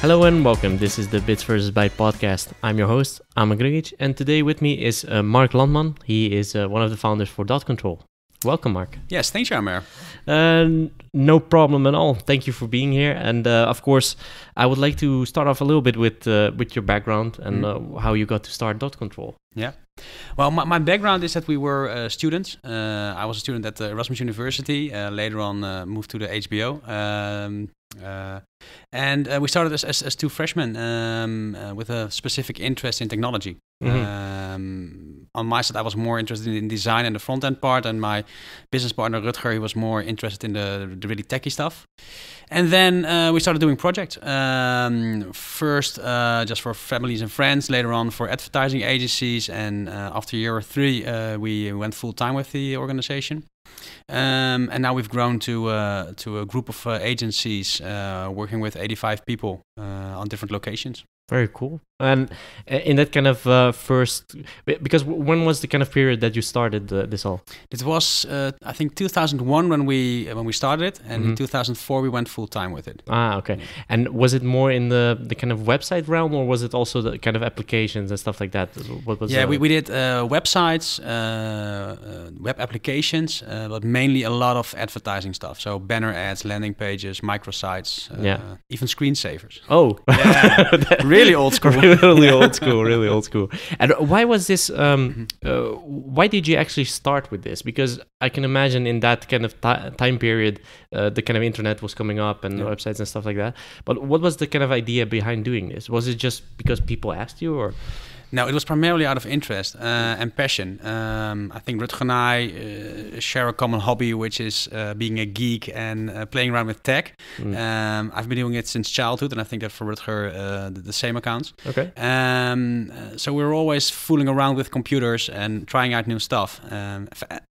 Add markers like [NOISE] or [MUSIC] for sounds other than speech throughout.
Hello and welcome. This is the Bits vs. Byte podcast. I'm your host, Amon Grigic, and today with me is uh, Mark Landman. He is uh, one of the founders for Dot Control. Welcome, Mark. Yes, thanks, Jammer. Uh, no problem at all. Thank you for being here. And uh, of course, I would like to start off a little bit with uh, with your background and mm. Uh, how you got to start Dot Control. Yeah. Well, my, my, background is that we were uh, students. Uh, I was a student at Erasmus University. Uh, later on, moved to the HBO. Um, uh, and uh, we started as, as, as two freshmen um, uh, with a specific interest in technology. Mm -hmm. um, on my side, I was more interested in design and the front end part, and my business partner Rutger, he was more interested in the, the really techy stuff. And then uh, we started doing projects. Um, first, uh, just for families and friends. Later on, for advertising agencies. And uh, after year or three, uh, we went full time with the organization. Um, and now we've grown to uh, to a group of uh, agencies working with 85 people on different locations. Very cool. And uh, in that kind of uh, first, because when was the kind of period that you started uh, this all? It was, uh, I think, 2001 when we uh, when we started it, and mm -hmm. in 2004 we went full time with it. Ah, okay. And was it more in the the kind of website realm, or was it also the kind of applications and stuff like that? What was? Yeah, we, we did uh, websites, web applications, but mainly a lot of advertising stuff. So banner ads, landing pages, microsites, yeah, even screensavers. Oh, yeah, [LAUGHS] really old school. [LAUGHS] really old school, really old school. And why was this? Um, mm-hmm. uh, why did you actually start with this? Because I can imagine in that kind of time period, uh, the kind of internet was coming up and yeah. websites and stuff like that. But what was the kind of idea behind doing this? Was it just because people asked you, or? No, it was primarily out of interest uh, and passion. Um, I think Rutger and I uh, share a common hobby, which is uh, being a geek and uh, playing around with tech. Mm. Um, I've been doing it since childhood, and I think that for Rutger, uh, the, the, same accounts. Okay. Um, so we we're always fooling around with computers and trying out new stuff. Um,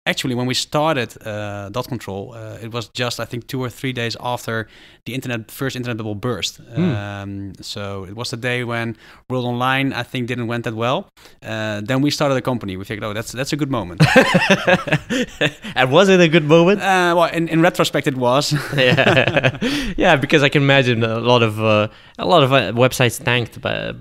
actually when we started uh, dot control uh, it was just i think two or three days after the internet first internet bubble burst mm. um, so it was the day when world online i think didn't went that well uh, then we started a company we figured oh that's that's a good moment [LAUGHS] and was it a good moment uh, well in, in retrospect it was [LAUGHS] yeah yeah because i can imagine a lot of uh, a lot of uh, websites tanked by,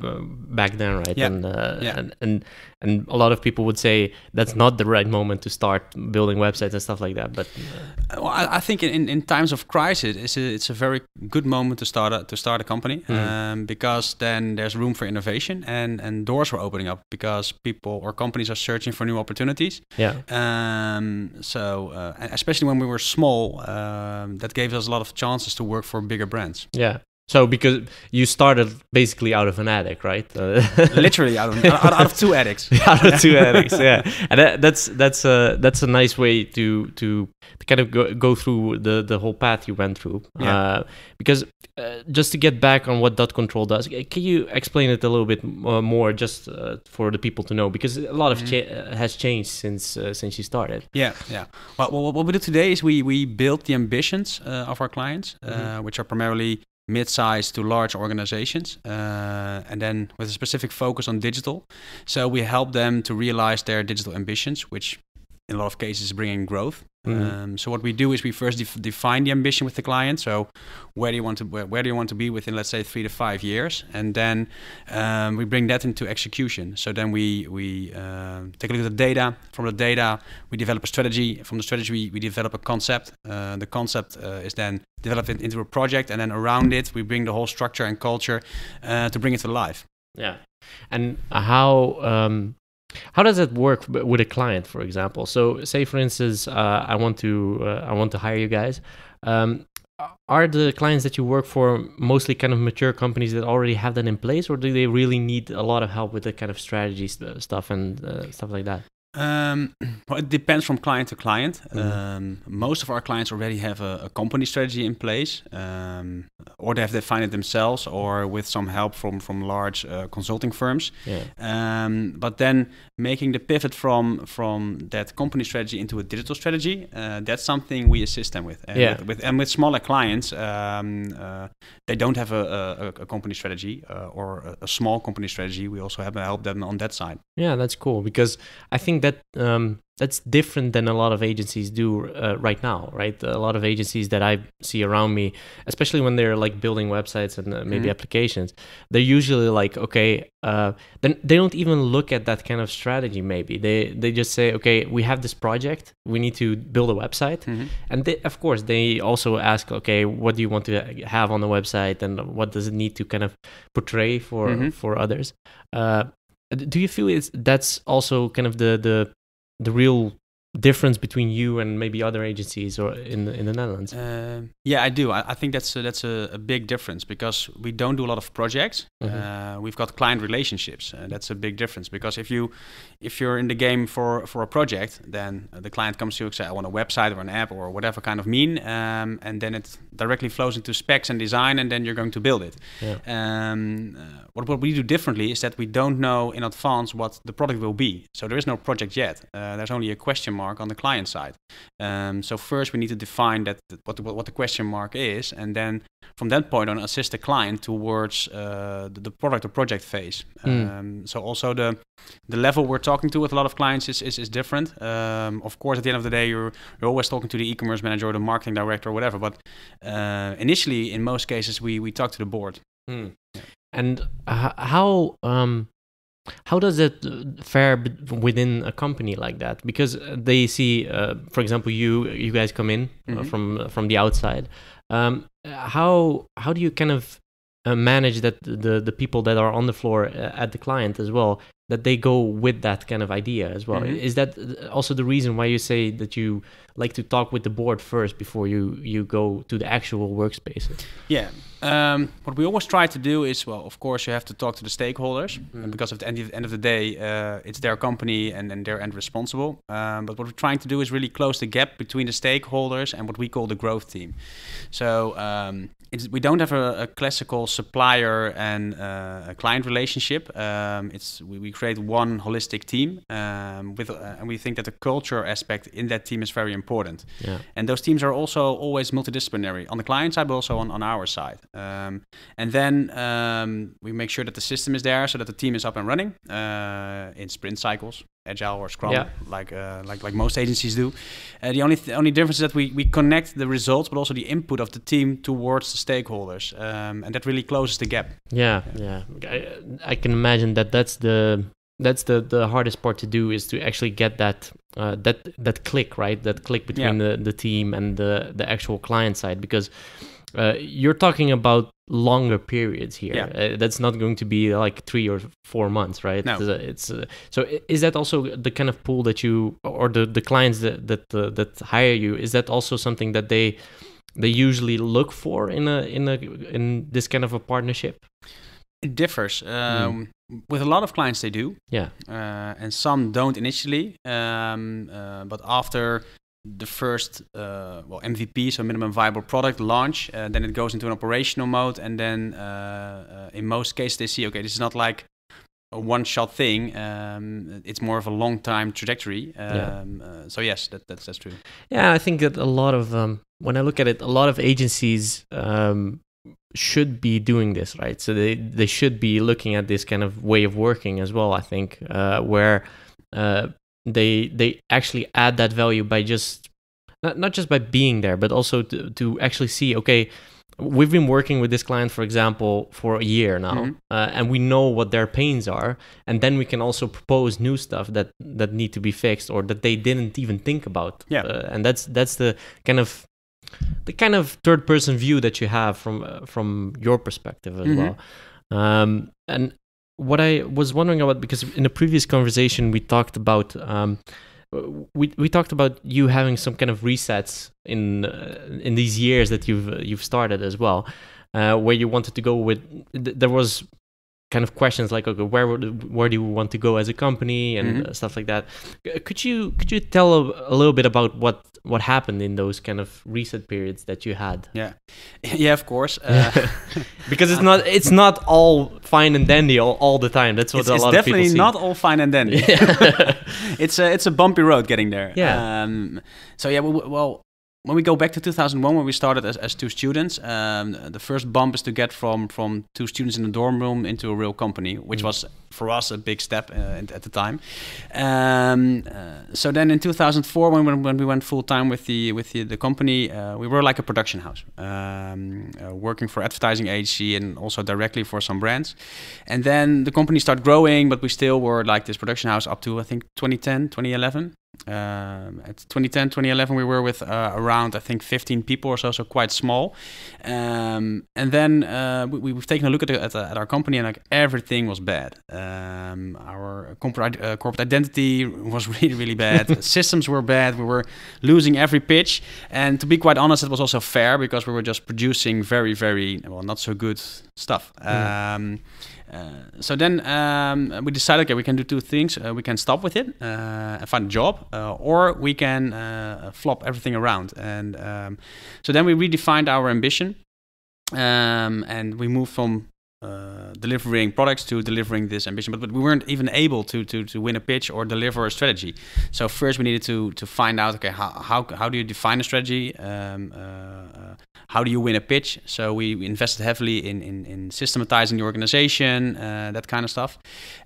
back then right yeah. and, yeah. and, and and a lot of people would say that's not the right moment to start building websites and stuff like that but uh. well, I, I, think in, in times of crisis it's a, it's a very good moment to start a, to start a company mm. um, because then there's room for innovation and and doors were opening up because people or companies are searching for new opportunities yeah um, so uh, especially when we were small um, that gave us a lot of chances to work for bigger brands yeah so because you started basically out of an attic, right? Uh, [LAUGHS] Literally out of, out, out of two attics. [LAUGHS] out of two attics, yeah. [LAUGHS] And that, that's that's a that's a nice way to to, to kind of go, go through the the whole path you went through. Yeah. Uh, because uh, just to get back on what dot control does, uh, can you explain it a little bit uh, more, just uh, for the people to know? Because a lot mm-hmm. of cha- has changed since since you started. Yeah, yeah. Well, well, what we do today is we we build the ambitions of our clients, mm-hmm. which are primarily mid-sized to large organizations uh, and then with a specific focus on digital so we help them to realize their digital ambitions which in a lot of cases bringing growth. Mm-hmm. Um, so what we do is we first def- define the ambition with the client. So where do you want to where, where, do you want to be within let's say three to five years, and then um, we bring that into execution. So then we we uh, take a look at the data. From the data, we develop a strategy. From the strategy, we, we develop a concept. Uh, the concept uh, is then developed into a project, and then around it, we bring the whole structure and culture uh, to bring it to life. Yeah, and how um, how does it work with a client, for example? So, say for instance, uh, I want to uh, I want to hire you guys. Um, are the clients that you work for mostly kind of mature companies that already have that in place, or do they really need a lot of help with the kind of strategies stuff and uh, stuff like that? Um, [CLEARS THROAT] well, it depends from client to client. Mm -hmm. um, most of our clients already have a, a company strategy in place, um, or they have defined it themselves, or with some help from from large uh, consulting firms. Yeah. Um, but then making the pivot from from that company strategy into a digital strategy, uh, that's something we assist them with. And yeah. With, with and with smaller clients, um, uh, they don't have a, a, a company strategy uh, or a small company strategy. We also have to help them on that side. Yeah, that's cool because I think that um, that's different than a lot of agencies do uh, right now, right? A lot of agencies that I see around me, especially when they're like building websites and uh, maybe mm applications, they're usually like, okay, uh, then they don't even look at that kind of strategy. Maybe they they just say, okay, we have this project, we need to build a website, mm-hmm. and they, of course they also ask, okay, what do you want to have on the website, and what does it need to kind of portray for mm-hmm. for others? Uh, do you feel it's that's also kind of the the the real difference between you and maybe other agencies or in the, in the Netherlands? Uh, yeah, I do. I, I, think that's a, that's a, a, big difference because we don't do a lot of projects. Mm -hmm. uh, we've got client relationships. Uh, that's a big difference because if you if you're in the game for for a project, then the client comes to you and "I want a website or an app or whatever kind of mean," um, and then it directly flows into specs and design, and then you're going to build it. Yeah. Um, uh, what what we do differently is that we don't know in advance what the product will be, so there is no project yet. Uh, there's only a question mark mark on the client side. Um, so first we need to define that, what, what, the question mark is, and then from that point on, assist the client towards uh, the, the, product or project phase. Mm. Um, so also the the level we're talking to with a lot of clients is is, is different. Um, of course, at the end of the day, you're you're always talking to the e-commerce manager or the marketing director or whatever. But uh, initially, in most cases, we we talk to the board. Mm. Yeah. And how um, how does it uh, fare within a company like that? Because uh, they see, uh, for example, you you guys come in mm -hmm. from from the outside. Um, how how do you kind of manage that the the people that are on the floor at the client as well? that they go with that kind of idea as well. Mm-hmm. Is that also the reason why you say that you like to talk with the board first before you you go to the actual workspace? Yeah. Um, what we always try to do is, well, of course, you have to talk to the stakeholders mm-hmm. because at the end of, end of the day, uh, it's their company and, and they're end responsible. Um, but what we're trying to do is really close the gap between the stakeholders and what we call the growth team. So um, it's, we don't have a, a classical supplier and uh, client relationship. Um, it's we, we, create one holistic team um, with, uh, and we think that the culture aspect in that team is very important. Yeah. And those teams are also always multidisciplinary on the client side, but also on, on our side. Um, and then um, we make sure that the system is there so that the team is up and running uh, in sprint cycles agile or scrum yeah. like uh, like like most agencies do uh, the only th only difference is that we we connect the results but also the input of the team towards the stakeholders um, and that really closes the gap yeah yeah, yeah. I, I, can imagine that that's the that's the the hardest part to do is to actually get that uh, that that click right that click between yeah. the the team and the the actual client side because uh, you're talking about longer periods here. Yeah. Uh, that's not going to be like three or four months, right? No. It's, uh, uh, so is that also the kind of pool that you or the, the clients that that that hire you? Is that also something that they they usually look for in a in a in this kind of a partnership? It differs. Hmm. Um, mm. With a lot of clients, they do. Yeah. and some don't initially, um, but after the first uh, well MVP, so minimum viable product launch. Uh, then it goes into an operational mode, and then uh, uh, in most cases they see okay, this is not like a one-shot thing. Um, it's more of a long-time trajectory. Um, yeah. Uh, so yes, that, that's that's true. Yeah, I think that a lot of um, when I look at it, a lot of agencies. Um, should be doing this right so they they should be looking at this kind of way of working as well i think uh, where uh, they they actually add that value by just not, not just by being there but also to, to actually see okay we've been working with this client for example for a year now mm-hmm. uh, and we know what their pains are and then we can also propose new stuff that that need to be fixed or that they didn't even think about yeah uh, and that's that's the kind of the kind of third person view that you have from uh, from your perspective as mm-hmm. well um, and what I was wondering about because in a previous conversation we talked about um, we we talked about you having some kind of resets in uh, in these years that you've you've started as well, uh, where you wanted to go with. Th- there was kind of questions like okay where would, where do you want to go as a company and mm-hmm. Uh, stuff like that could you could you tell a, a, little bit about what what happened in those kind of reset periods that you had yeah [LAUGHS] yeah of course uh, [LAUGHS] because it's not it's not all fine and dandy all, all the time that's what it's, a lot of people It's definitely not all fine and dandy [LAUGHS] yeah. it's a it's a bumpy road getting there yeah um, so yeah well, well when we go back to 2001 when we started as, as two students um, the first bump is to get from from two students in a dorm room into a real company which mm. was for us a big step uh, at the time. Um, uh, so then in 2004, when, when we went full time with the with the, the company, uh, we were like a production house, um, uh, working for advertising agency and also directly for some brands. And then the company started growing, but we still were like this production house up to I think 2010, 2011. Um, at 2010, 2011, we were with uh, around, I think, 15 people or so, so quite small. Um, and then uh, we, have taken a look at, the, at, the, at, our company, and like everything was bad. Uh, um, our corporate uh, corporate identity was [LAUGHS] really really bad. [LAUGHS] Systems were bad. We were losing every pitch. And to be quite honest, it was also fair because we were just producing very very well not so good stuff. Mm. Um, uh, so then um, we decided, okay, we can do two things. Uh, we can stop with it uh, and find a job, uh, or we can uh, flop everything around. And um, so then we redefined our ambition. Um, and we moved from uh, delivering products to delivering this ambition. But, but we weren't even able to, to to win a pitch or deliver a strategy. So first we needed to to find out okay how how, how do you define a strategy? Um, uh, uh how do you win a pitch? So we, we invested heavily in in, in systematizing the organization, uh, that kind of stuff.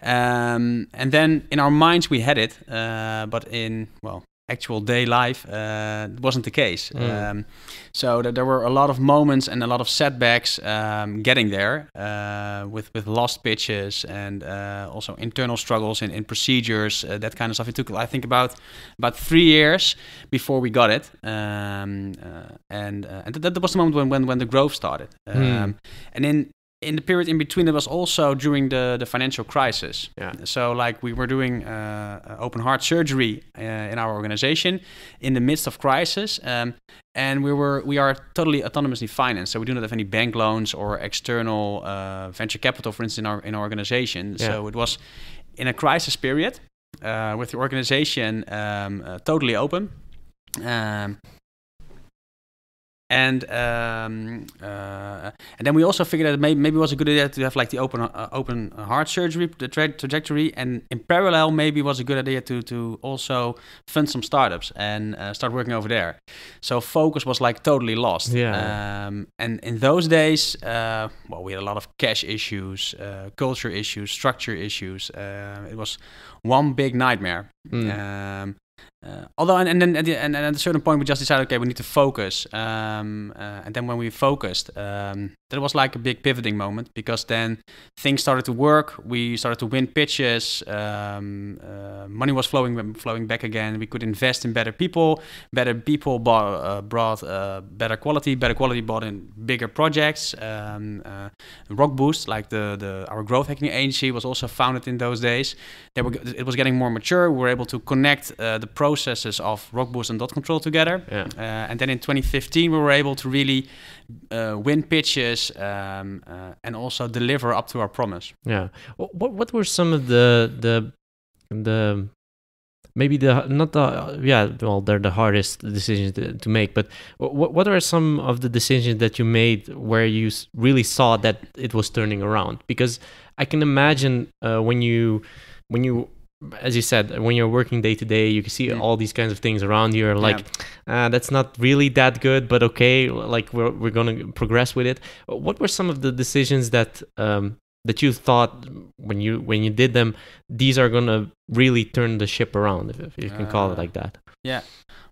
Um, and then in our minds we had it, uh, but in well actual day life uh, wasn't the case. Mm. Um, so th- there were a lot of moments and a lot of setbacks um, getting there uh, with with lost pitches and uh, also internal struggles in, in procedures uh, that kind of stuff. It took I think about about three years before we got it, um, uh, and uh, and th- that was the moment when when, when the growth started. Mm. And in in the period in between, it was also during the, the financial crisis. Yeah. So, like, we were doing uh, open heart surgery uh, in our organization in the midst of crisis, um, and we were we are totally autonomously financed. So we do not have any bank loans or external uh, venture capital, for instance, in our in our organization. Yeah. So it was in a crisis period uh, with the organization um, uh, totally open. Um, and um, uh, and then we also figured that maybe, maybe it was a good idea to have like the open uh, open heart surgery tra trajectory, and in parallel maybe it was a good idea to to also fund some startups and uh, start working over there. So focus was like totally lost. Yeah. Um, and in those days, uh, well, we had a lot of cash issues, uh, culture issues, structure issues. Uh, it was one big nightmare. Mm. Um, uh, although, and, and then at, the, and, and, at a certain point, we just decided, okay, we need to focus. Um, uh, and then when we focused, um, that was like a big pivoting moment because then things started to work. We started to win pitches. Um, uh, money was flowing flowing back again. We could invest in better people. Better people bought, uh, brought uh, better quality. Better quality brought in bigger projects. Um, uh, Rock Boost, like the, the our growth hacking agency, was also founded in those days. They were, it was getting more mature. We were able to connect the processes of Rockboost and Dot Control together. Yeah. Uh, and then in 2015, we were able to really uh, win pitches um, uh, and also deliver up to our promise. Yeah. What What were some of the the the maybe the not the yeah well they're the hardest decisions to, to make but what what are some of the decisions that you made where you really saw that it was turning around because i can imagine uh, when you when you as you said, when you're working day to day, you can see yeah. Mm. all these kinds of things around you. Are like, yeah. uh, that's not really that good, but okay, like we're we're gonna progress with it. What were some of the decisions that um, that you thought when you when you did them, these are gonna really turn the ship around, if, if you can uh, call it ah. like that? Yeah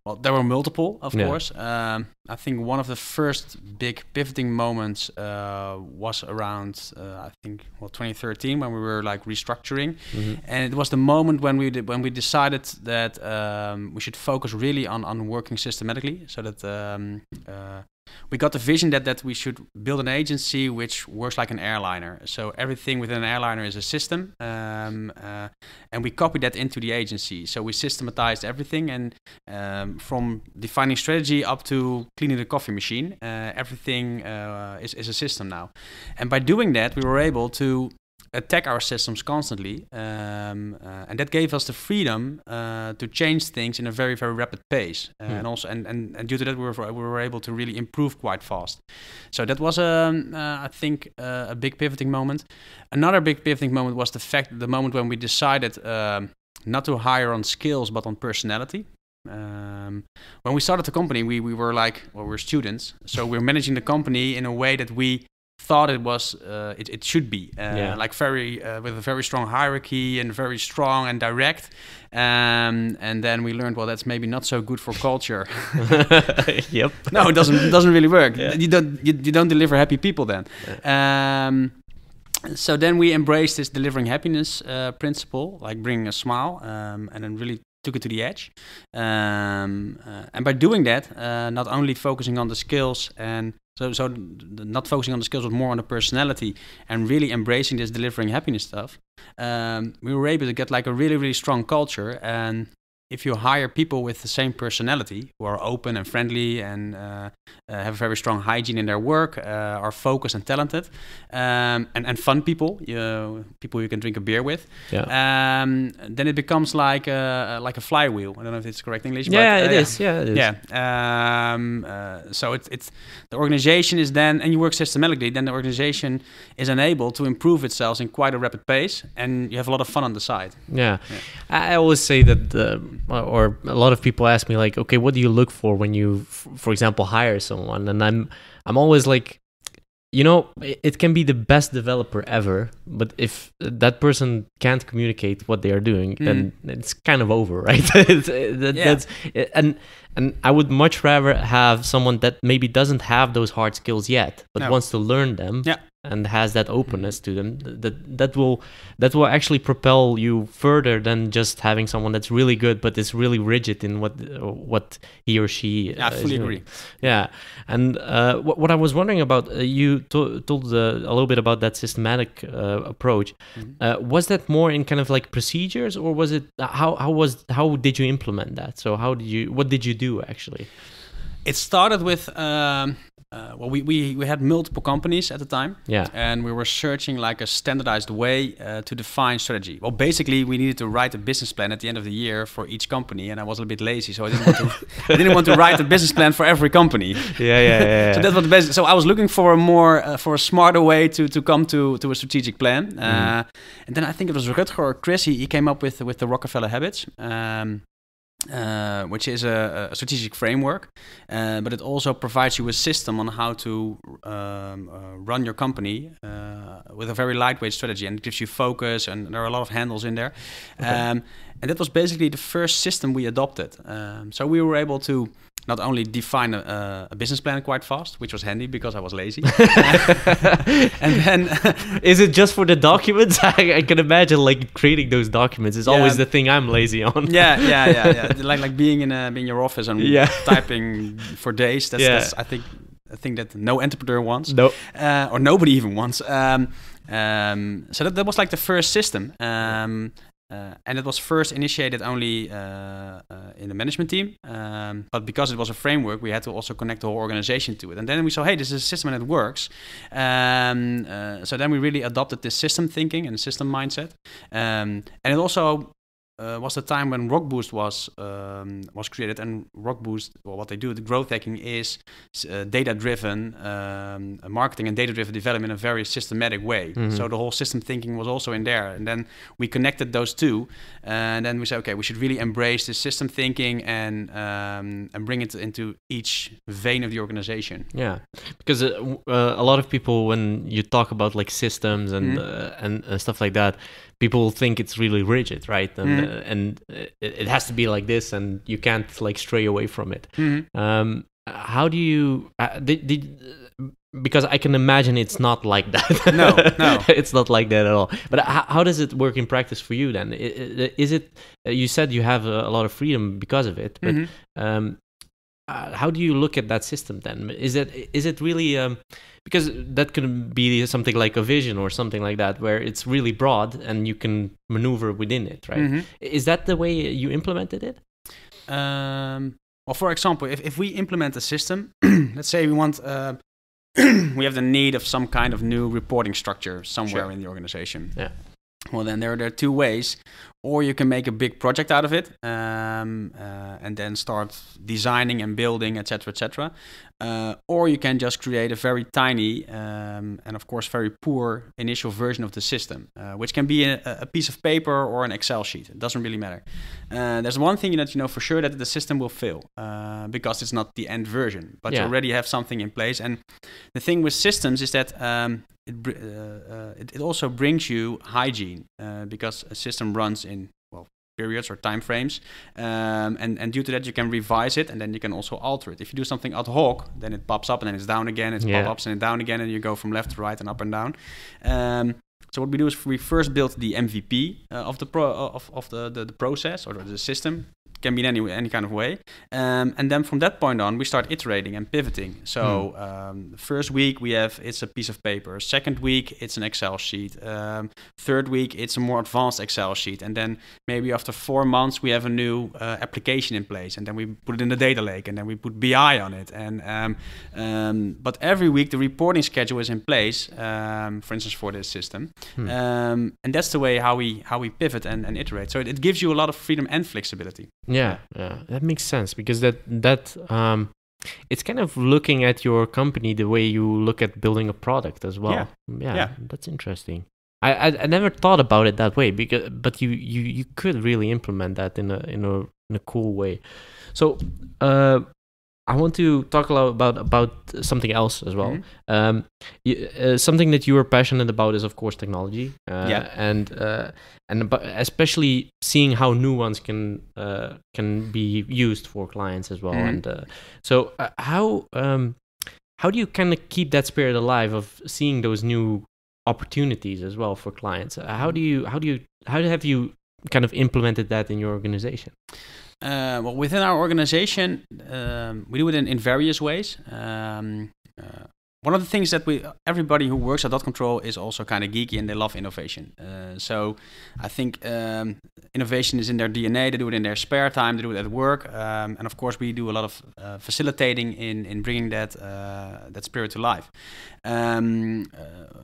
well, there were multiple, of yeah. course. Um, I think one of the first big pivoting moments uh, was around, uh, I think, well, 2013 when we were like restructuring, mm-hmm. and it was the moment when we did, when we decided that um, we should focus really on on working systematically, so that um, uh, we got the vision that, that we should build an agency which works like an airliner. So everything within an airliner is a system, um, uh, and we copied that into the agency. So we systematized everything, and um, from defining strategy up to cleaning the coffee machine, uh, everything uh, is, is a system now. And by doing that, we were able to attack our systems constantly. Um, uh, and that gave us the freedom uh, to change things in a very, very rapid pace. Uh, mm. And also, and, and, and due to that, we were, we were able to really improve quite fast. So that was, um, uh, I think, uh, a big pivoting moment. Another big pivoting moment was the fact, the moment when we decided um, not to hire on skills, but on personality. Um, when we started the company, we, we were like, well, we're students. So we're managing the company in a way that we thought it was uh, it, it should be uh, yeah. like very uh, with a very strong hierarchy and very strong and direct um, and then we learned well that's maybe not so good for culture [LAUGHS] [LAUGHS] yep no it doesn't it doesn't really work yeah. you don't you, you, don't deliver happy people then yeah. um, so then we embraced this delivering happiness uh, principle like bringing a smile um, and then really took it to the edge. Um, uh, and by doing that, uh, not only focusing on the skills and so, so not focusing on the skills, but more on the personality and really embracing this delivering happiness stuff. Um, we were able to get like a really, really strong culture and if you hire people with the same personality who are open and friendly and uh, uh, have a very strong hygiene in their work, uh, are focused and talented, um, and, and fun people, you know, people you can drink a beer with, yeah. um, then it becomes like a, like a flywheel. I don't know if it's correct English. Yeah, but, uh, it yeah. Is. yeah, it is. Yeah. Um, uh, so it's, it's the organization is then, and you work systematically, then the organization is enabled to improve itself in quite a rapid pace, and you have a lot of fun on the side. Yeah. yeah. I always say that the uh, or a lot of people ask me like, okay, what do you look for when you, for example, hire someone? And I'm, I'm always like, you know, it can be the best developer ever, but if that person can't communicate what they are doing, mm. then it's kind of over, [LAUGHS] right? that, yeah. and and I would much rather have someone that maybe doesn't have those hard skills yet, but no. wants to learn them, yeah and has that openness mm. to them that that will that will actually propel you further than just having someone that's really good but is really rigid in what what he or she uh, fully agree yeah and uh, what, what I was wondering about uh, you to- told uh, a little bit about that systematic uh, approach mm-hmm. Uh, was that more in kind of like procedures or was it how how was how did you implement that so how did you what did you do actually it started with um, uh, well, we, we, we had multiple companies at the time. Yeah. And we were searching like a standardized way uh, to define strategy. Well, basically, we needed to write a business plan at the end of the year for each company. And I was a bit lazy, so I didn't want to, [LAUGHS] I didn't want to write a business plan for every company. Yeah, yeah, yeah. so that was the best. So I was looking for a more, uh, for a smarter way to, to come to, to a strategic plan. Mm. Uh, and then I think it was Rutger or Chris, he, he came up with, with the Rockefeller Habits. Um, uh, which is a, a strategic framework, uh, but it also provides you a system on how to um, uh, run your company uh, with a very lightweight strategy, and it gives you focus. And there are a lot of handles in there. Okay. Um, and that was basically the first system we adopted. Um, so we were able to not only define a, a, business plan quite fast, which was handy because I was lazy. [LAUGHS] and then, [LAUGHS] is it just for the documents? [LAUGHS] I, I, can imagine like creating those documents is yeah. always the thing I'm lazy on. yeah, yeah, yeah, yeah. Like like being in a, being in your office and yeah. typing for days. That's, yeah. that's I think a thing that no entrepreneur wants. No, uh, or nobody even wants. Um, um, so that, that was like the first system. Um, uh, and it was first initiated only uh, uh, in the management team. Um, but because it was a framework, we had to also connect the whole organization to it. And then we saw, hey, this is a system and it works. Um, uh, so then we really adopted this system thinking and system mindset. Um, and it also uh, was the time when Rockboost was um, was created, and Rockboost, well, what they do, the growth hacking is uh, data-driven um, uh, marketing and data-driven development in a very systematic way. Mm -hmm. So the whole system thinking was also in there, and then we connected those two, and then we said, okay, we should really embrace this system thinking and um, and bring it into each vein of the organization. Yeah, because uh, uh a lot of people, when you talk about like systems and mm -hmm. and, and stuff like that, people think it's really rigid, right? And, mm-hmm. uh, and uh, it, it, has to be like this, and you can't like stray away from it. Mm-hmm. Um, how do you? Uh, did, did uh, because I can imagine it's not like that. No, no, [LAUGHS] it's not like that at all. But how, how, does it work in practice for you then? Is it uh, you said you have a, lot of freedom because of it, but mm-hmm. um, uh, how do you look at that system then? Is it is it really um, because that could be something like a vision or something like that, where it's really broad and you can maneuver within it, right? Mm -hmm. Is that the way you implemented it? Um, well, for example, if, if we implement a system, [CLEARS THROAT] let's say we want, uh, [CLEARS THROAT] we have the need of some kind of new reporting structure somewhere sure. in the organization. Yeah. Well, then there, there are two ways or you can make a big project out of it um, uh, and then start designing and building etc cetera, etc cetera uh, or you can just create a very tiny um, and, of course, very poor initial version of the system, uh, which can be a, a, piece of paper or an Excel sheet. It doesn't really matter. Uh, there's one thing that you know for sure that the system will fail uh, because it's not the end version, but yeah. you already have something in place. And the thing with systems is that um, it, uh, uh, it, it, also brings you hygiene because a system runs in periods or time frames um, and and due to that you can revise it and then you can also alter it if you do something ad hoc then it pops up and then it's down again it's yeah. pop ups and down again and you go from left to right and up and down um, so what we do is we first build the mvp uh, of the pro of, of the, the, the process or the system can be any any kind of way. Um, and then from that point on, we start iterating and pivoting. So hmm. um, first week we have it's a piece of paper. Second week it's an Excel sheet. Um, third week it's a more advanced Excel sheet. And then maybe after four months we have a new uh, application in place. And then we put it in the data lake. And then we put BI on it. And um, um, but every week the reporting schedule is in place. Um, for instance, for this system. Hmm. and that's the way how we how we pivot and, and iterate. So it, it gives you a lot of freedom and flexibility. Yeah, yeah, that makes sense because that that um, it's kind of looking at your company the way you look at building a product as well. Yeah, yeah, yeah. that's interesting. I, I, I never thought about it that way because but you you you could really implement that in a in a in a cool way. So uh, I want to talk a lot about about something else as well. Mm-hmm. Um, you, uh, something that you are passionate about is, of course, technology. Uh, yeah. And uh, and especially seeing how new ones can uh, can be used for clients as well. Mm-hmm. And uh, so, uh, how um, how do you kind of keep that spirit alive of seeing those new opportunities as well for clients? How do you how do you how have you kind of implemented that in your organization? Uh, well, within our organization, um, we do it in, in various ways. Um, uh, one of the things that we everybody who works at dot control is also kind of geeky and they love innovation uh, so i think um, innovation is in their dna they do it in their spare time they do it at work um, and of course we do a lot of uh, facilitating in, in bringing that uh, that spirit to life um, uh,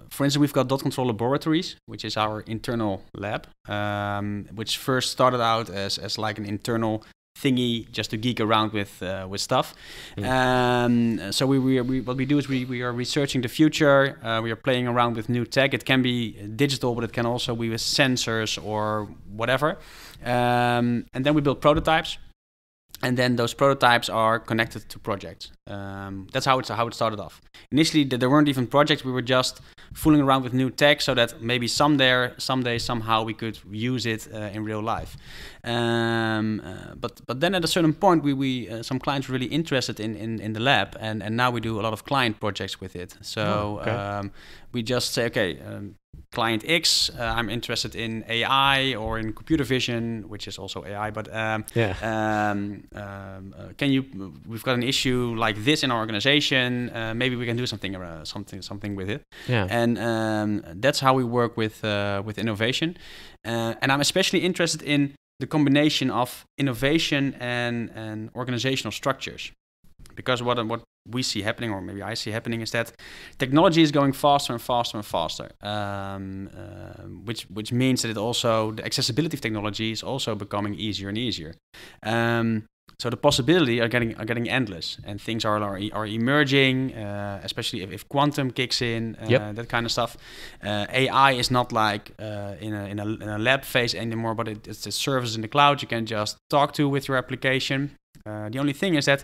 for instance we've got dot control laboratories which is our internal lab um, which first started out as, as like an internal thingy just to geek around with uh, with stuff. Hmm. Um, so we, we, we, what we do is we, we are researching the future. Uh, we are playing around with new tech. It can be digital, but it can also be with sensors or whatever. Um, and then we build prototypes and then those prototypes are connected to projects. Um, that's how it how it started off. Initially, there weren't even projects. We were just fooling around with new tech, so that maybe someday, someday, somehow we could use it uh, in real life. Um, uh, but but then at a certain point, we we uh, some clients were really interested in, in in the lab, and and now we do a lot of client projects with it. So oh, okay. um, we just say, okay, um, client X, uh, I'm interested in AI or in computer vision, which is also AI. But um, yeah. um, um, uh, can you? We've got an issue like this in our organization. Uh, maybe we can do something, something, something with it. Yeah. And um, that's how we work with uh, with innovation. Uh, and I'm especially interested in the combination of innovation and, and organizational structures. Because what what we see happening, or maybe I see happening, is that technology is going faster and faster and faster, um, uh, which which means that it also the accessibility of technology is also becoming easier and easier. Um, so the possibility are getting are getting endless, and things are are, are emerging, uh, especially if, if quantum kicks in, uh, yep. that kind of stuff. Uh, AI is not like uh, in a, in, a, in a lab phase anymore, but it, it's a service in the cloud you can just talk to with your application. Uh, the only thing is that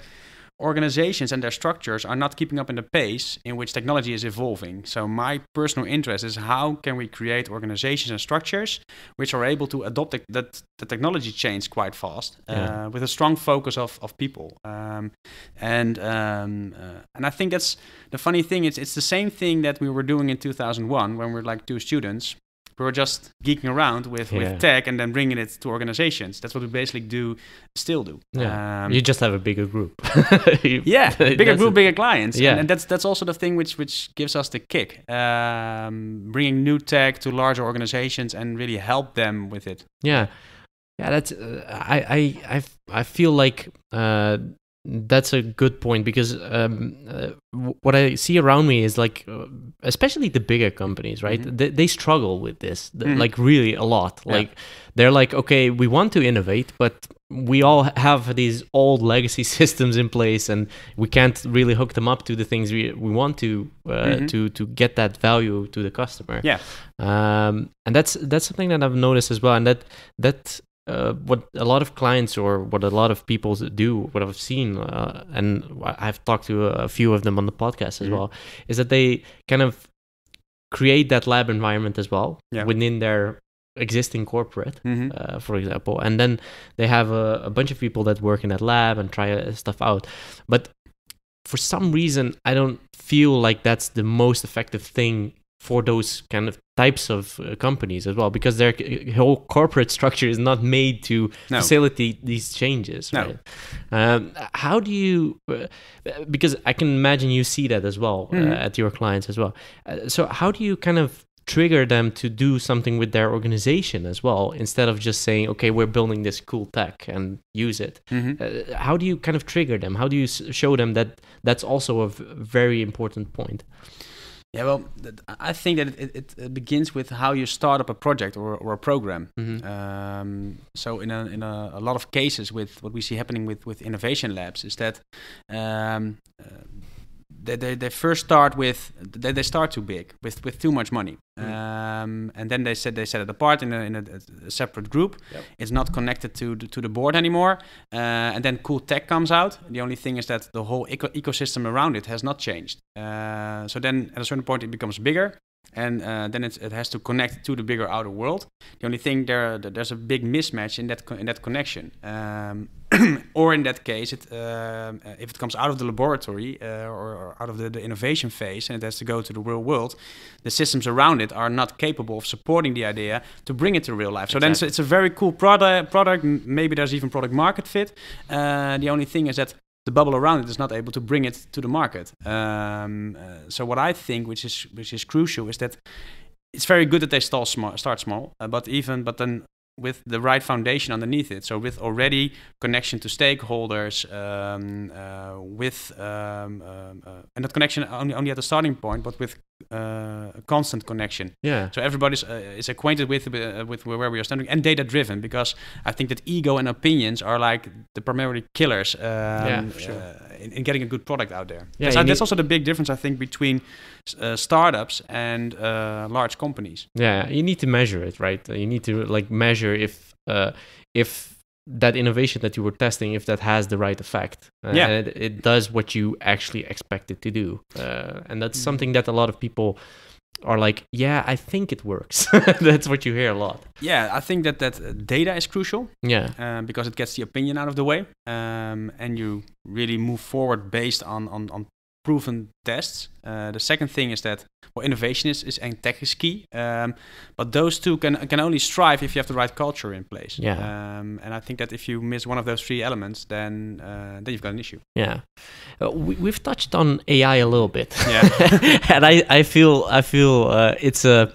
organizations and their structures are not keeping up in the pace in which technology is evolving. So my personal interest is how can we create organizations and structures which are able to adopt the, that the technology change quite fast uh, yeah. uh, with a strong focus of, of people. Um, and um, uh, and I think that's the funny thing. It's it's the same thing that we were doing in 2001 when we were like two students we were just geeking around with, yeah. with tech and then bringing it to organizations. That's what we basically do, still do. Yeah. Um, you just have a bigger group. [LAUGHS] yeah, [LAUGHS] bigger group, bigger clients. Yeah. And, and, that's that's also the thing which which gives us the kick, um, bringing new tech to larger organizations and really help them with it. Yeah, yeah. That's uh, I I I I feel like uh, that's a good point because um, uh, what I see around me is like, uh, especially the bigger companies, right? Mm-hmm. They, they, struggle with this, mm-hmm. like really a lot. Yeah. Like they're like, okay, we want to innovate, but we all have these old legacy [LAUGHS] systems in place, and we can't really hook them up to the things we, we want to uh, mm-hmm. to to get that value to the customer. Yeah, um, and that's that's something that I've noticed as well, and that that uh, what a lot of clients or what a lot of people do, what I've seen, uh, and I've talked to a few of them on the podcast as mm-hmm. well, is that they kind of create that lab environment as well yeah. within their existing corporate, mm-hmm. uh, for example, and then they have a, a, bunch of people that work in that lab and try uh, stuff out. But for some reason, I don't feel like that's the most effective thing for those kind of types of uh, companies as well because their uh, whole corporate [LAUGHS] structure is not made to no. facilitate these changes no. right um, how do you uh, because i can imagine you see that as well uh, mm-hmm. uh, at your clients as well uh, so how do you kind of trigger them to do something with their organization as well instead of just saying okay we're building this cool tech and use it mm-hmm. how do you kind of trigger them how do you show them that that's also a very important point yeah, well, I think that it, it, it, begins with how you start up a project or, or a program. Mm-hmm. Um, so, in, a, in a, a, lot of cases, with what we see happening with, with innovation labs, is that um, uh, they, they, they first start with they, they start too big with with too much money mm. um, and then they said they set it apart in a, in a, a separate group yep. it's not connected to the, to the board anymore uh, and then cool tech comes out the only thing is that the whole eco- ecosystem around it has not changed uh, so then at a certain point it becomes bigger and uh, then it has to connect to the bigger outer world. The only thing there, there's a big mismatch in that co- in that connection. Um, [CLEARS THROAT] or in that case, it, uh, if it comes out of the laboratory uh, or, or, out of the, the, innovation phase and it has to go to the real world, the systems around it are not capable of supporting the idea to bring it to real life. So exactly. then it's, it's, a very cool product. Product. Maybe there's even product market fit. Uh, the only thing is that the bubble around it is not able to bring it to the market. Um, uh, so what I think, which is which is crucial, is that it's very good that they start small, start small, uh, but even but then with the right foundation underneath it. So with already connection to stakeholders, um, uh, with um, uh, uh and that connection only, only, at the starting point, but with uh, a constant connection. Yeah. So everybody uh, is acquainted with uh, with where we are standing and data driven because I think that ego and opinions are like the primary killers um, yeah, sure. in, in, getting a good product out there. Yeah, that's, that's also the big difference I think between uh, startups and uh, large companies. Yeah, you need to measure it, right? You need to like measure if uh, if that innovation that you were testing if that has the right effect uh, yeah. and it, it, does what you actually expect it to do uh, and that's mm-hmm. something that a lot of people are like, yeah, I think it works. [LAUGHS] That's what you hear a lot. Yeah, I think that that uh, data is crucial. Yeah, because it gets the opinion out of the way, um, and you really move forward based on on, on proven tests. Uh, the second thing is that well, innovation is, is and tech is key, um, but those two can can only strive if you have the right culture in place. Yeah. Um, and I think that if you miss one of those three elements, then uh, then you've got an issue. Yeah. Uh, we, have touched on AI a little bit. Yeah. [LAUGHS] and I, I feel I feel uh, it's a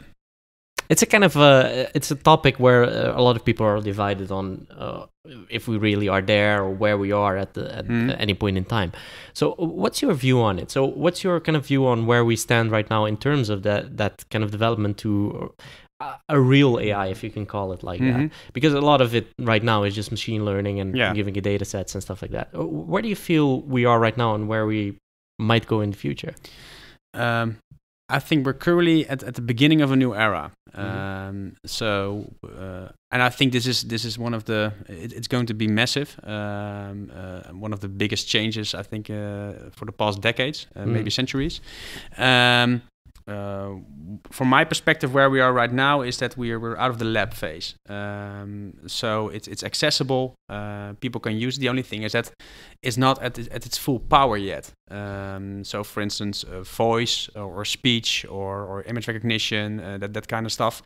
it's a kind of a uh, it's a topic where uh, a lot of people are divided on uh, if we really are there or where we are at the, at mm. any point in time. So what's your view on it? So what's your kind of view on where we stand right now in terms of that that kind of development to uh, a real AI, if you can call it like mm -hmm. that, mm-hmm. because a lot of it right now is just machine learning and yeah. giving you data sets and stuff like that. Where do you feel we are right now, and where we might go in the future? Um, I think we're currently at, at the beginning of a new era. Mm-hmm. Um, mm-hmm. so, uh, and I think this is this is one of the it, it's going to be massive. Um, uh, one of the biggest changes I think uh, for the past decades, uh, mm maybe centuries. Um, uh, from my perspective, where we are right now is that we're we're out of the lab phase. Um, so it's it's accessible. Uh, people can use. The only thing is that it's not at at its full power yet. Um, so for instance, uh, voice or, or, speech or or image recognition, uh, that that kind of stuff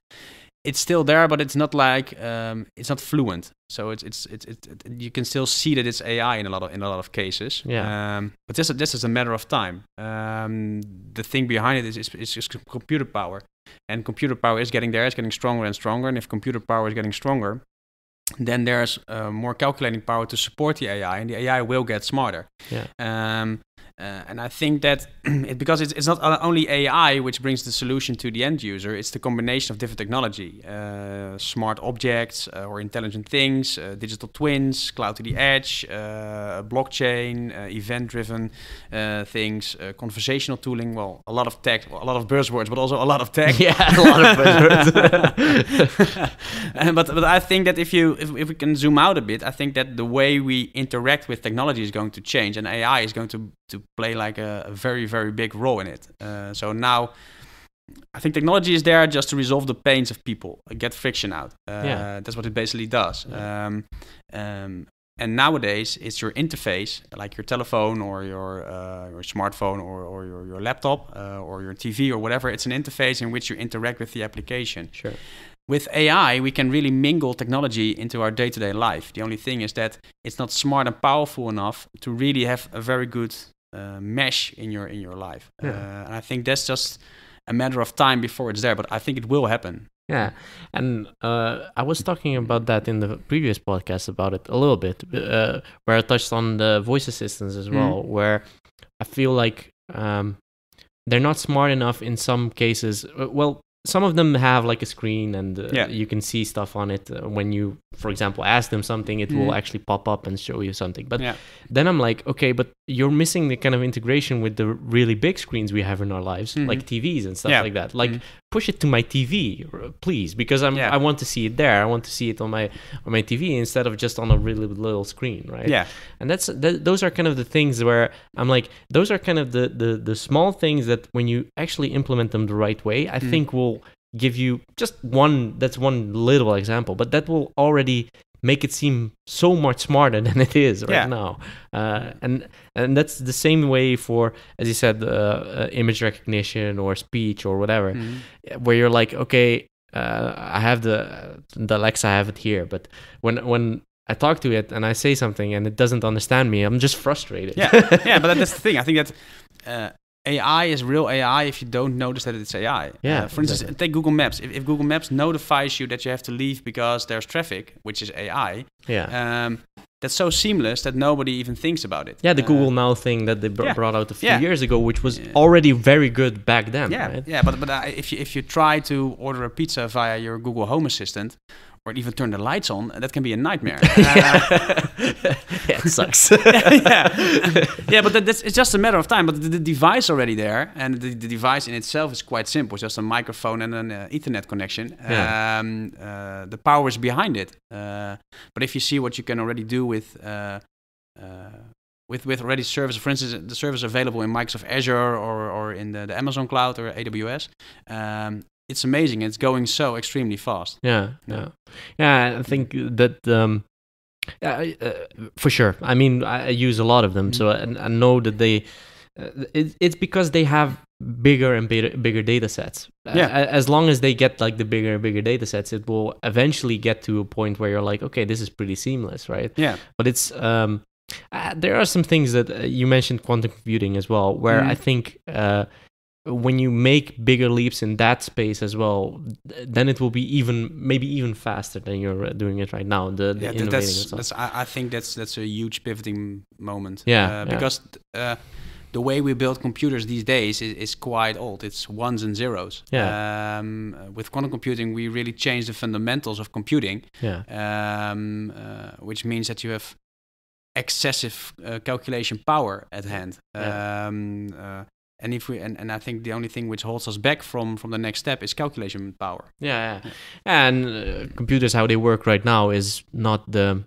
it's still there, but it's not like um, it's not fluent. So it's, it's it's it, it, you can still see that it's AI in a lot of in a lot of cases. Yeah. Um, but this this is a matter of time. Um, the thing behind it is it's just computer power, and computer power is getting there. It's getting stronger and stronger. And if computer power is getting stronger, then there's uh, more calculating power to support the AI, and the AI will get smarter. Yeah. Um, uh, and I think that [CLEARS THROAT] it, because it's, it's, not only AI which brings the solution to the end user, it's the combination of different technology, uh, smart objects uh, or intelligent things, uh, digital twins, cloud to the edge, uh, blockchain, uh, event-driven things, conversational tooling. Well, a lot of tech, a lot of buzzwords, but also a lot of tech. [LAUGHS] Yeah, a lot of buzzwords. [LAUGHS] but but I think that if you if, if we can zoom out a bit, I think that the way we interact with technology is going to change, and AI is going to to play like a, a very very big role in it. Uh, so now, I think technology is there just to resolve the pains of people, uh, get friction out. Uh, yeah. that's what it basically does. Yeah. Um, um, and nowadays, it's your interface, like your telephone or your uh, your smartphone or, or your, your laptop uh, or your TV or whatever. It's an interface in which you interact with the application. Sure with AI, we can really mingle technology into our day to day life. The only thing is that it's not smart and powerful enough to really have a very good uh, mesh in your in your life. Yeah. Uh, and I think that's just a matter of time before it's there. But I think it will happen. Yeah, and uh, I was talking about that in the previous podcast about it a little bit, uh, where I touched on the voice assistants as mm-hmm. well, mm. where I feel like um, they're not smart enough in some cases. Uh, well, some of them have like a screen and uh, yeah. you can see stuff on it uh, when you for example ask them something it mm. will mm-hmm. actually pop up and show you something but yeah. then i'm like okay but you're missing the kind of integration with the really big screens we have in our lives mm-hmm. like tvs and stuff yeah. like that like mm. push it to my tv please because i'm i want to see it there i want to see it on my on my tv instead of just on a really little screen right yeah and that's th- those are kind of the things where i'm like those are kind of the the the small things that when you actually implement them the right way i mm. think will give you just one that's one little example but that will already make it seem so much smarter [LAUGHS] than it is right yeah. now uh, and and that's the same way for as you said uh, uh, image recognition or speech or whatever mm-hmm. where you're like okay uh, i have the the alexa i have it here but when when I talk to it and I say something and it doesn't understand me. I'm just frustrated. Yeah, [LAUGHS] yeah, but that's the thing. I think that's. Uh, AI is real AI if you don't notice that it's AI. Yeah. Uh, for instance, take Google Maps. If, if, Google Maps notifies you that you have to leave because there's traffic, which is AI. Yeah. Um, that's so seamless that nobody even thinks about it. Yeah, the uh, Google Now thing that they br- yeah. brought out a few yeah. years ago, which was yeah. already very good back then. Yeah, right? yeah, but but uh, if you if you try to order a pizza via your Google Home Assistant or even turn the lights on, that can be a nightmare. [LAUGHS] Uh, [LAUGHS] yeah, it sucks. [LAUGHS] yeah, yeah, but that, it's just a matter of time. But the, the device already there, and the, the, device in itself is quite simple. It's just a microphone and an uh, Ethernet connection. Yeah. Um, uh, the power is behind it. Uh, but if you see what you can already do with uh, uh, with with already service, for instance, the service available in Microsoft Azure or, or in the, the Amazon cloud or AWS, um, it's amazing. It's going so extremely fast. Yeah, yeah, yeah. I think that um, uh, for sure. I mean, I use a lot of them, mm-hmm. so I, I, know that they. Uh, it, it's because they have bigger and bigger, bigger data sets. Yeah. as long as they get like the bigger and bigger data sets, it will eventually get to a point where you're like, okay, this is pretty seamless, right? Yeah. But it's um, uh, there are some things that uh, you mentioned quantum computing as well, where mm-hmm. I think uh, when you make bigger leaps in that space as well, then it will be even maybe even faster than you're uh, doing it right now. The, yeah, the that's, that's I, think that's that's a huge pivoting moment. Yeah, uh, yeah. because uh, the way we build computers these days is, is quite old. It's ones and zeros. Yeah. Um, with quantum computing, we really change the fundamentals of computing. Yeah. Um, uh, which means that you have excessive uh, calculation power at hand. Yeah. Um, uh, and if we and, and i think the only thing which holds us back from from the next step is calculation power yeah, yeah. and uh, computers how they work right now is not the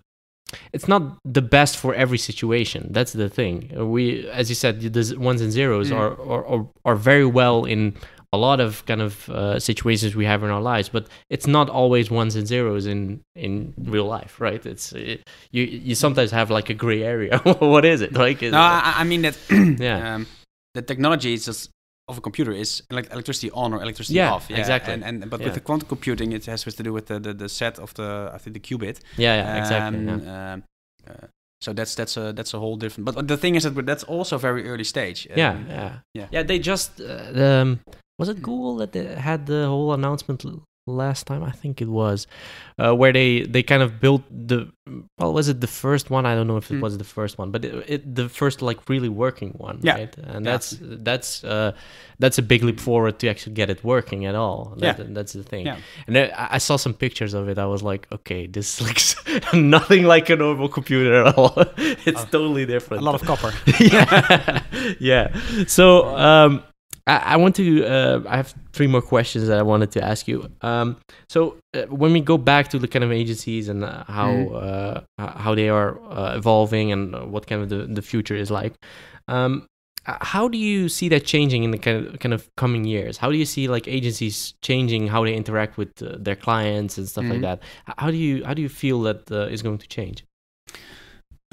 it's not the best for every situation that's the thing we as you said the ones and zeros mm. are, are, are are very well in a lot of kind of uh, situations we have in our lives but it's not always ones and zeros in in real life right it's it, uh, you you sometimes have like a gray area [LAUGHS] what is it like no it, I, I, mean that [CLEARS THROAT] yeah um, the technology is just of a computer is like electricity on or electricity yeah, off. Yeah, exactly. And, and but yeah. with the quantum computing, it has to do with the, the, the set of the I think the qubit. Yeah, yeah, um, exactly. Yeah. Um, uh, so that's that's a that's a whole different. But, the thing is that that's also very early stage. Um, yeah, yeah, yeah. Yeah, they just uh, um, was it Google that uh, had the whole announcement last time i think it was uh, where they they kind of built the well was it the first one i don't know if it mm. was the first one but it, it, the first like really working one yeah. right and yeah. that's that's uh, that's a big leap forward to actually get it working at all that, yeah. that's the thing yeah. and uh, I, saw some pictures of it i was like okay this [LAUGHS] looks [LAUGHS] nothing like a normal computer at all [LAUGHS] it's oh. totally different a lot of copper yeah yeah so um, I, I want to. Uh, I have three more questions that I wanted to ask you. Um, so uh, when we go back to the kind of agencies and uh, how mm. Uh, how they are uh, evolving and what kind of the, the future is like, um, how do you see that changing in the kind of, kind of coming years? How do you see like agencies changing how they interact with uh, their clients and stuff mm. like that? How do you how do you feel that is going to change?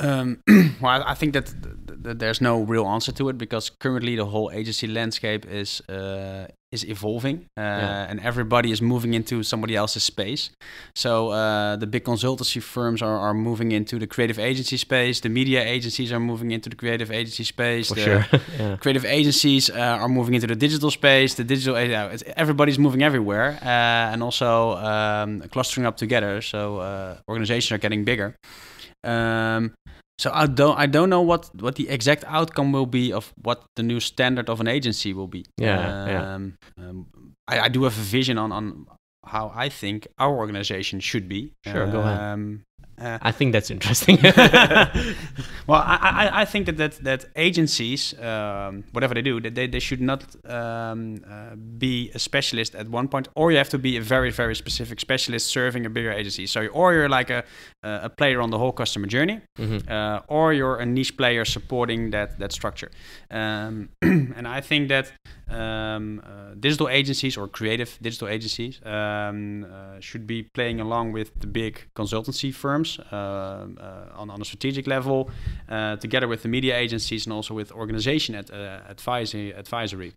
Um, [CLEARS THROAT] well, I think that there's no real answer to it because currently the whole agency landscape is uh, is evolving uh, yeah. and everybody is moving into somebody else's space. So uh, the big consultancy firms are, are moving into the creative agency space. The media agencies are moving into the creative agency space. For the sure. [LAUGHS] yeah. Creative agencies uh, are moving into the digital space. The digital everybody's moving everywhere uh, and also um, clustering up together. So uh, organizations are getting bigger. Um, so I don't I don't know what what the exact outcome will be of what the new standard of an agency will be. Yeah, um, yeah. Um, I, I do have a vision on on how I think our organization should be. Sure, um, go ahead. Um, uh, I think that's interesting. [LAUGHS] well, I, I, I, think that that, that agencies, um, whatever they do, that they, they should not um, uh, be a specialist at one point, or you have to be a very very specific specialist serving a bigger agency. So, or you're like a a player on the whole customer journey, mm-hmm. uh, or you're a niche player supporting that that structure. Um, [CLEARS THROAT] and I think that um, uh, digital agencies or creative digital agencies um, uh, should be playing along with the big consultancy firms uh, uh, on, on a strategic level, uh, together with the media agencies and also with organization at, advisory. advisory.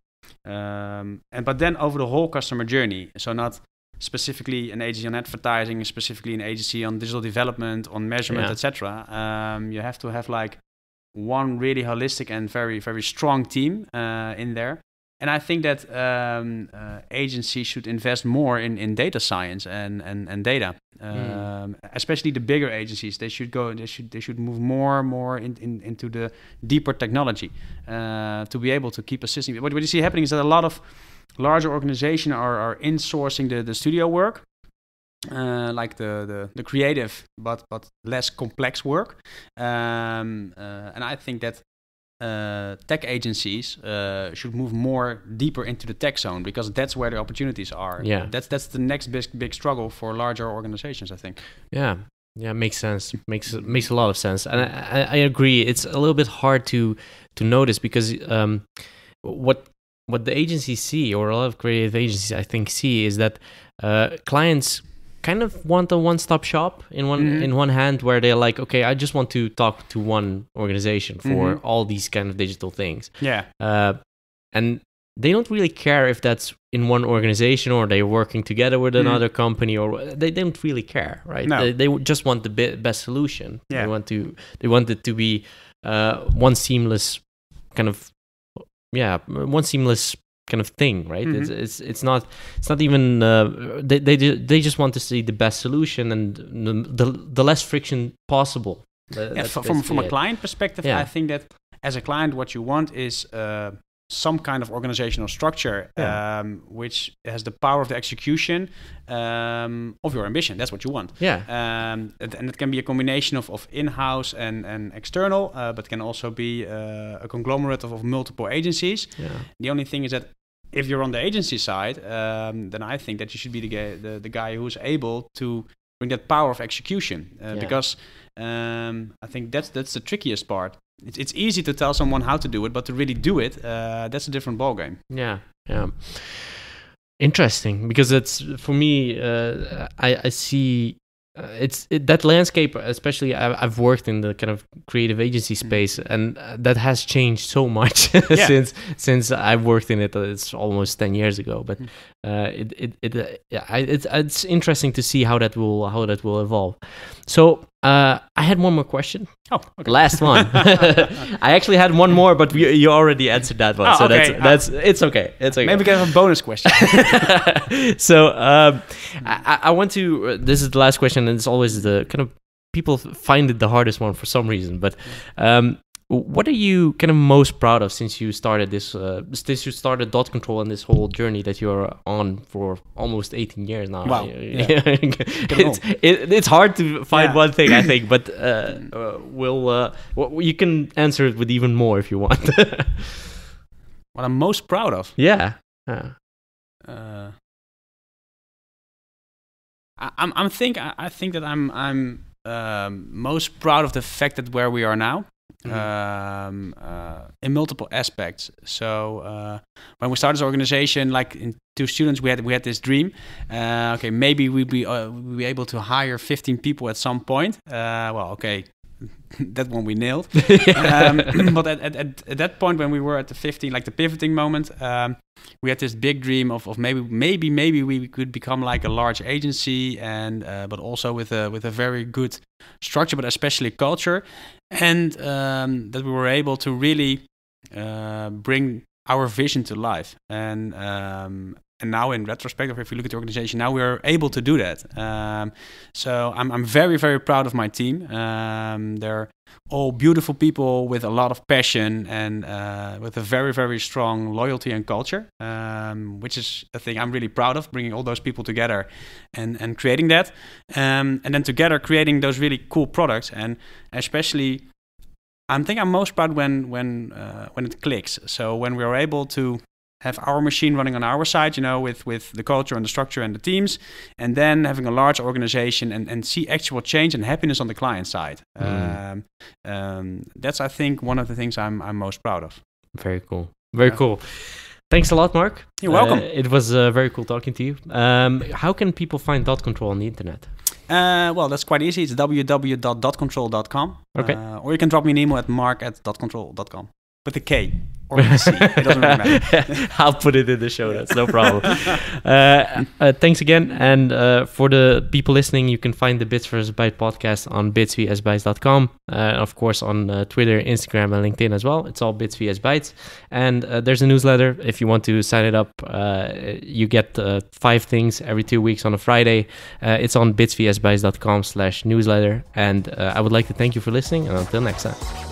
Um, and but then over the whole customer journey, so not specifically an agency on advertising, specifically an agency on digital development, on measurement, yeah. etc. Um, you have to have like one really holistic and very very strong team uh, in there and I think that um, uh, agencies should invest more in, in data science and and, and data, hmm. um, mm. especially the bigger agencies. They should go. They should they should move more and more in, in, into the deeper technology uh, to be able to keep assisting. What, what you see happening is that a lot of larger organizations are, are insourcing the, the studio work, uh, like the, the, the creative but but less complex work um, uh, and i think that uh, tech agencies uh, should move more deeper into the tech zone because that's where the opportunities are. Yeah, that's that's the next big big struggle for larger organizations, I think. Yeah, yeah, makes sense. makes makes a lot of sense, and I, I agree. It's a little bit hard to to notice because um, what what the agencies see, or a lot of creative agencies I think see, is that uh, clients kind of want a one-stop shop in one mm-hmm. in one hand where they're like okay i just want to talk to one organization for mm-hmm. all these kind of digital things yeah uh, and they don't really care if that's in one organization or they're working together with mm-hmm. another mm-hmm. company or they, they don't really care right no. they, they just want the be- best solution yeah. they want to they want it to be uh, one seamless kind of yeah one seamless kind of thing, right? Mm-hmm. It's, it's, it's not it's not even uh, they they they just want to see the best solution and the the, the less friction possible. yeah, from from a client perspective, yeah. I think that as a client, what you want is. Uh, some kind of organizational structure yeah. um, which has the power of the execution um, of your ambition. That's what you want. Yeah. Um, and it can be a combination of, of in-house and, and external, uh, but can also be uh, a conglomerate of, of multiple agencies. Yeah. The only thing is that if you're on the agency side, um, then I think that you should be the, the, the guy who's able to bring that power of execution uh, yeah. because um, I think that's that's the trickiest part. It's, it's easy to tell someone how to do it, but to really do it, uh, that's a different ballgame. Yeah, yeah. Interesting, because it's for me. Uh, I I see uh, it's it, that landscape especially I, have worked in the kind of creative agency mm. space and uh, that has changed so much [LAUGHS] yeah. since since i have worked in it uh, it's almost 10 years ago but mm. uh, it it, it, yeah, uh, I, it's it's interesting to see how that will how that will evolve so uh, I had one more question. Oh, okay. last [LAUGHS] one. [LAUGHS] I actually had one more, but you already answered that one. Oh, so okay. that's that's it's okay. It's okay. Maybe we can have a bonus question. [LAUGHS] so um, I, I, want to. Uh, this is the last question, and it's always the kind of people find it the hardest one for some reason. But um, what are you kind of most proud of since you started this, uh, since you started Dot Control and this whole journey that you're on for almost 18 years now? Wow. [LAUGHS] Yeah. it's, it, it's hard to find yeah. one thing, I think, but [CLEARS THROAT] uh, uh, we'll, uh, well, you can answer it with even more if you want. [LAUGHS] what I'm most proud of? Yeah. yeah. Uh. uh, I, am I'm think, I, I think that I'm, I'm um, most proud of the fact that where we are now. Mm-hmm. Um, uh, in multiple aspects. So uh, when we started this organization, like in two students, we had we had this dream. Uh, okay, maybe we'd be uh, we'd be able to hire 15 people at some point. Uh, well, okay, [LAUGHS] that one we nailed. [LAUGHS] um, [CLEARS THROAT] but at, at, at, that point, when we were at the 15, like the pivoting moment, um, we had this big dream of, of maybe maybe maybe we could become like a large agency, and uh, but also with a with a very good structure, but especially culture, and um, that we were able to really uh, bring our vision to life. And um, and now in retrospect, if you look at the organization, now we're able to do that. Um, so I'm, I'm very, very proud of my team. Um, they're all beautiful people with a lot of passion and uh, with a very, very strong loyalty and culture, um, which is a thing I'm really proud of, bringing all those people together and, and creating that. Um, and then together creating those really cool products. And especially, I think I'm most proud when, when, uh, when it clicks. So when we are able to have our machine running on our side, you know, with, with the culture and the structure and the teams, and then having a large organization and, and see actual change and happiness on the client side. Mm. Um, um, that's, I think, one of the things I'm, I'm most proud of. Very cool. Very yeah. cool. Thanks a lot, Mark. You're welcome. Uh, it was uh, very cool talking to you. Um, how can people find Dot Control on the internet? Uh, well, that's quite easy. It's www.dotcontrol.com. Okay. Uh, or you can drop me an email at mark at dotcontrol.com with a K or with a C. It doesn't really matter. [LAUGHS] I'll put it in the show notes. No problem. uh, uh, thanks again. And uh, for the people listening, you can find the Bits vs. Byte podcast on bitsvsbytes.com. Uh, of course, on uh, Twitter, Instagram, and LinkedIn as well. It's all Bits vs. Bytes. And uh, there's a newsletter. If you want to sign it up, uh, you get five things every two weeks on a Friday. it's on bitsvsbytes.com slash newsletter. And I would like to thank you for listening. And until next time.